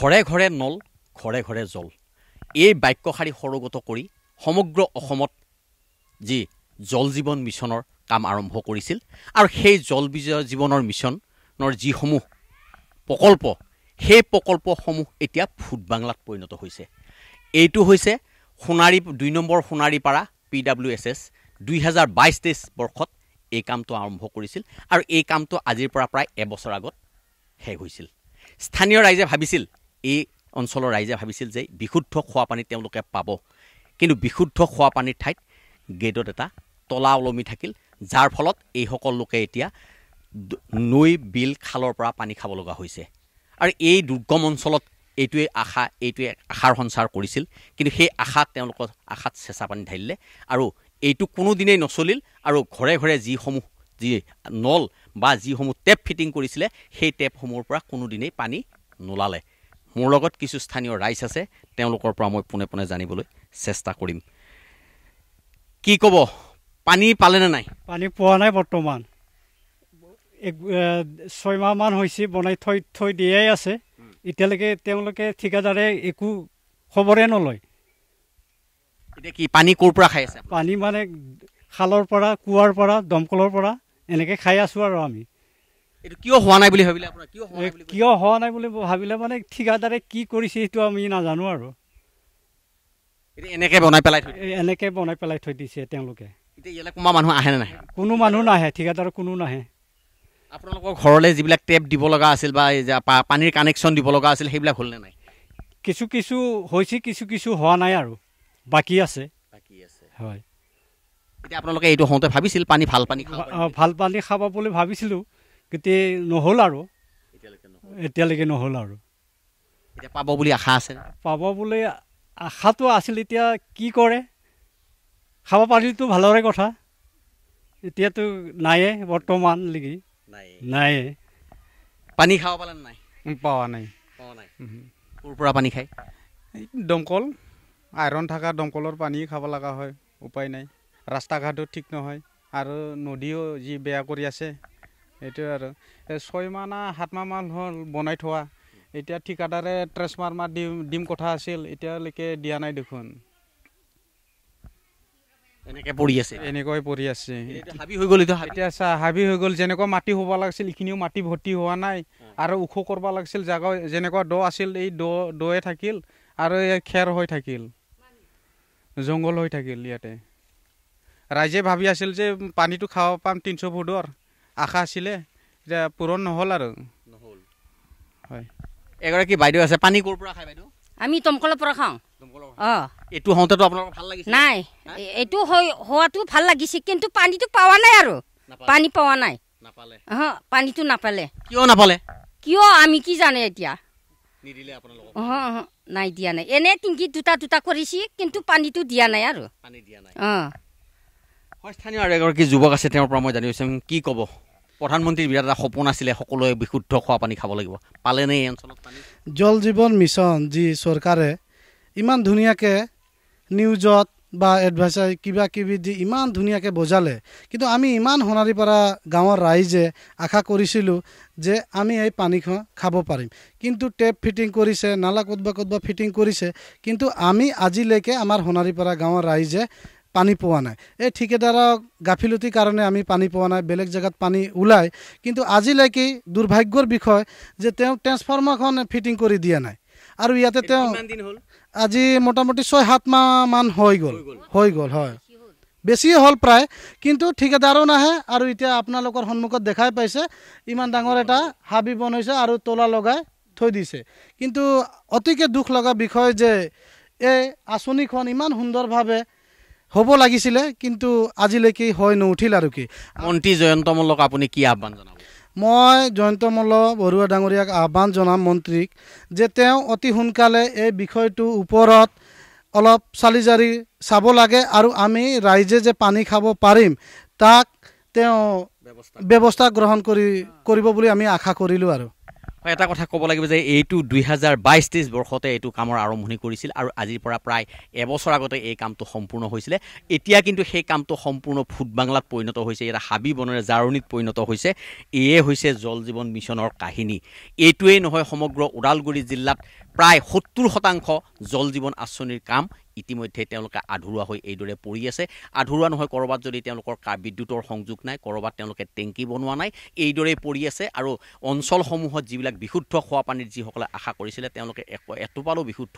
ঘৰে ঘৰে নল ঘৰে ঘৰে জল এই বাক্যশাৰী সৰগত কৰি সমগ্ৰ অসমত যি জল জীৱন মিছনৰ কাম আৰম্ভ কৰিছিল আৰু সেই জল বিজয় জীৱনৰ মিছনৰ যিসমূহ প্ৰকল্প সেই প্ৰকল্পসমূহ এতিয়া ভূত বাংলাত পৰিণত হৈছে এইটো হৈছে সোণাৰী দুই নম্বৰ Sonaripara P W S S দুই হাজাৰ বাইছ তেইছ বৰ্ষত এই কামটো আৰম্ভ কৰিছিল আৰু এই কামটো আজিৰ পৰা প্ৰায় এবছৰ আগত শেষ হৈছিল স্থানীয় ৰাইজে ভাবিছিল এই অঞ্চলৰ ৰাইজে ভাবিছিল যে বিশুদ্ধ খোৱা পানী তেওঁলোকে পাব কিন্তু বিশুদ্ধ খোৱা পানীৰ ঠাইত গেটত এটা তলা ওলমি থাকিল যাৰ ফলত এইসকল লোকে এতিয়া নৈ বিল খালৰ পৰা পানী খাব লগা হৈছে আৰু এই দুৰ্গম অঞ্চলত এইটোৱে আশা এইটোৱে আশাৰ সঞ্চাৰ কৰিছিল কিন্তু সেই আশাত তেওঁলোকৰ আশাত চেঁচা পানী ঢালিলে আৰু এইটো কোনোদিনেই নচলিল আৰু ঘৰে ঘৰে যিসমূহ যি নল বা যিসমূহ টেপ ফিটিং কৰিছিলে সেই টেপসমূহৰ পৰা কোনোদিনেই পানী নোলালে মোৰ লগত কিছু স্থানীয় ৰাইজ আছে তেওঁলোকৰ পৰা মই পোনে পোনে জানিবলৈ চেষ্টা কৰিম কি ক'ব পানী পালে নে নাই পানী পোৱা নাই বৰ্তমান ছয়মাহমান হৈছে বনাই থৈ থৈ দিয়াই আছে এতিয়ালৈকে তেওঁলোকে ঠিকাদাৰে একো খবৰে নলয় এতিয়া কি পানী ক'ৰ পৰা খাই আছে পানী মানে খালৰ পৰা কুঁৱাৰ পৰা দমকলৰ পৰা এনেকৈ খাই আছোঁ আৰু আমি কিয় হোৱা নাই বুলি ভাবিলে মানে ঠিকাদাৰে কি কৰিছে সেইটো আমি নাজানো আৰু এনেকে বনাই পেলাই এনেকে বনাই পেলাই থৈ দিছে তেওঁলোকে কোনো মানুহ নাহে ঠিকাদাৰ কোনো নাহে আপোনালোকৰ ঘৰলৈ যিবিলাক টেপ দিব লগা আছিল বা এই যে পানীৰ কানেকশ্যন দিব লগা আছিল সেইবিলাক হ'লনে নাই কিছু কিছু হৈছে কিছু কিছু হোৱা নাই আৰু বাকী আছে বাকী আছে হয় এতিয়া আপোনালোকে এইটো হওঁতে ভাবিছিল পানী ভাল পানী ভাল পানী খাব বুলি ভাবিছিলোঁ কেতিয়া নহ'ল আৰু এতিয়ালৈকে নহ'ল আৰু এতিয়া পাব বুলি আশা আছে পাব বুলি আশাটো আছিল এতিয়া কি কৰে খাব পাৰিলেতো ভালৰে কথা এতিয়াতো নায়ে বৰ্তমান নেকি নায়ে পানী খাব পালে নাই পোৱা নাই ক'ৰ পৰা পানী খায় দমকল আইৰণ থকা দমকলৰ পানী খাব লগা হয় উপায় নাই ৰাস্তা ঘাটো ঠিক নহয় আৰু নদীও যি বেয়া কৰি আছে এইটো আৰু ছয়মাহ না সাতমাহ মান হ'ল বনাই থোৱা এতিয়া ঠিকাদাৰে ট্ৰেঞ্চফাৰ মাৰ দিম দিম কথা আছিল এতিয়ালৈকে দিয়া নাই দেখোন এনেকৈ পৰি আছে এনেকৈ পৰি আছে হাবি হৈ গ'ল এতিয়া চা হাবি হৈ গ'ল যেনেকুৱা মাটি হ'ব লাগিছিল এইখিনিও মাটি ভৰ্তি হোৱা নাই আৰু ওখ কৰিব লাগিছিল জাগা যেনেকুৱা দ আছিল এই দ দয়ে থাকিল আৰু এই খেৰ হৈ থাকিল জংঘল হৈ থাকিল ইয়াতে ৰাইজে ভাবি আছিল যে পানীটো খাব পাম তিনিশ ফুটৰ আশা আছিলে এতিয়া পূৰণ নহ'ল আৰু নহ'ল হয় এগৰাকী বাইদেউ আছে পানী ক'ৰ পৰা খায় বাইদেউ আমি দমকলৰ পৰা খাওঁ কিন্তু পানীটো পোৱা নাই আৰু পানী পোৱা নাই কিয় আমি কি জানে নাই দিয়া নাই এনেই টিংকিত দুটা দুটা কৰিছে কিন্তু পানীটো দিয়া নাই আৰু স্থানীয় আৰু এগৰাকী যুৱক আছে তেওঁৰ পৰা মই জানিব বিচাৰিম কি ক'ব প্ৰধানমন্ত্ৰীৰ বিৰাট এটা সপোন আছিলে সকলোৱে বিশুদ্ধ খোৱা পানী খাব লাগিব পালেনে এই অঞ্চলত জল জীৱন মিছন যি চৰকাৰে ইমান ধুনীয়াকৈ নিউজত বা এডভাইচাৰ কিবি দি ইমান ধুনীয়াকৈ বজালে কিন্তু আমি ইমান সোণাৰীপৰা গাঁৱৰ ৰাইজে আশা কৰিছিলোঁ যে আমি এই পানীখন খাব পাৰিম কিন্তু টেপ ফিটিং কৰিছে নালা ক'ত বা ক'ত বা ফিটিং কৰিছে কিন্তু আমি আজিলৈকে আমাৰ সোণাৰীপৰা গাঁৱৰ ৰাইজে পানী পোৱা নাই এই ঠিকেদাৰক গাফিলতিৰ কাৰণে আমি পানী পোৱা নাই বেলেগ জেগাত পানী ওলায় কিন্তু আজিলৈকে দুৰ্ভাগ্যৰ বিষয় যে তেওঁ ট্ৰেন্সফৰ্মাৰখন ফিটিং কৰি দিয়া নাই আৰু ইয়াতে তেওঁ আজি মোটামুটি ছয় সাত মাহমান হৈ গ'ল হৈ গ'ল হয় বেছি হ'ল প্ৰায় কিন্তু ঠিকেদাৰো নাহে আৰু এতিয়া আপোনালোকৰ সন্মুখত দেখাই পাইছে ইমান ডাঙৰ এটা হাবি বনাইছে আৰু তলা লগাই থৈ দিছে কিন্তু অতিকৈ দুখ লগা বিষয় যে এই আঁচনিখন ইমান সুন্দৰভাৱে হ'ব লাগিছিলে কিন্তু আজিলৈকে হৈ নুঠিল আৰু কি মন্ত্ৰী জয়ন্ত মল্লক আপুনি কি আহ্বান জনাব মই জয়ন্ত মল্ল বৰুৱা ডাঙৰীয়াক আহ্বান জনাম মন্ত্ৰীক যে তেওঁ অতি সোনকালে এই বিষয়টোৰ ওপৰত অলপ চালি জাৰি চাব লাগে আৰু আমি ৰাইজে যে পানী খাব পাৰিম তাক তেওঁ ব্যৱস্থা গ্ৰহণ কৰি কৰিব বুলি আমি আশা কৰিলোঁ আৰু এটা কথা ক'ব লাগিব যে এইটো দুহেজাৰ বাইছ তেইছ বৰ্ষতে এইটো কামৰ আৰম্ভণি কৰিছিল আৰু আজিৰ পৰা প্ৰায় এবছৰ আগতে এই কামটো সম্পূৰ্ণ হৈছিলে এতিয়া কিন্তু সেই কামটো সম্পূৰ্ণ ফুটবাংলাত পৰিণত হৈছে এটা হাবি বনেৰে জাৰণিত পৰিণত হৈছে এয়ে হৈছে জল জীৱন মিছনৰ কাহিনী এইটোৱেই নহয় সমগ্ৰ ওদালগুৰি জিলাত প্ৰায় সত্তৰ শতাংশ জল জীৱন আঁচনিৰ কাম ইতিমধ্যে তেওঁলোকে আধৰুৱা হৈ এইদৰে পৰি আছে আধৰুৱা নহয় ক'ৰবাত যদি তেওঁলোকৰ কা বিদ্যুতৰ সংযোগ নাই ক'ৰবাত তেওঁলোকে টেংকি বনোৱা নাই এইদৰেই পৰি আছে আৰু অঞ্চলসমূহত যিবিলাক বিশুদ্ধ খোৱা পানীৰ যিসকলে আশা কৰিছিলে তেওঁলোকে এটোপালো বিশুদ্ধ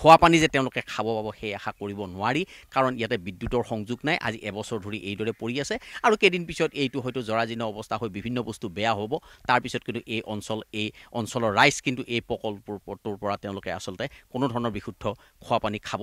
খোৱা পানী যে তেওঁলোকে খাব পাব সেই আশা কৰিব নোৱাৰি কাৰণ ইয়াতে বিদ্যুতৰ সংযোগ নাই আজি এবছৰ ধৰি এইদৰে পৰি আছে আৰু কেইদিন পিছত এইটো হয়তো জৰাজীৰ্ণ অৱস্থা হৈ বিভিন্ন বস্তু বেয়া হ'ব তাৰপিছত কিন্তু এই অঞ্চল এই অঞ্চলৰ ৰাইজ কিন্তু এই প্ৰকল্পটোৰ পৰা তেওঁলোকে আচলতে কোনো ধৰণৰ বিশুদ্ধ খোৱা পানী খাব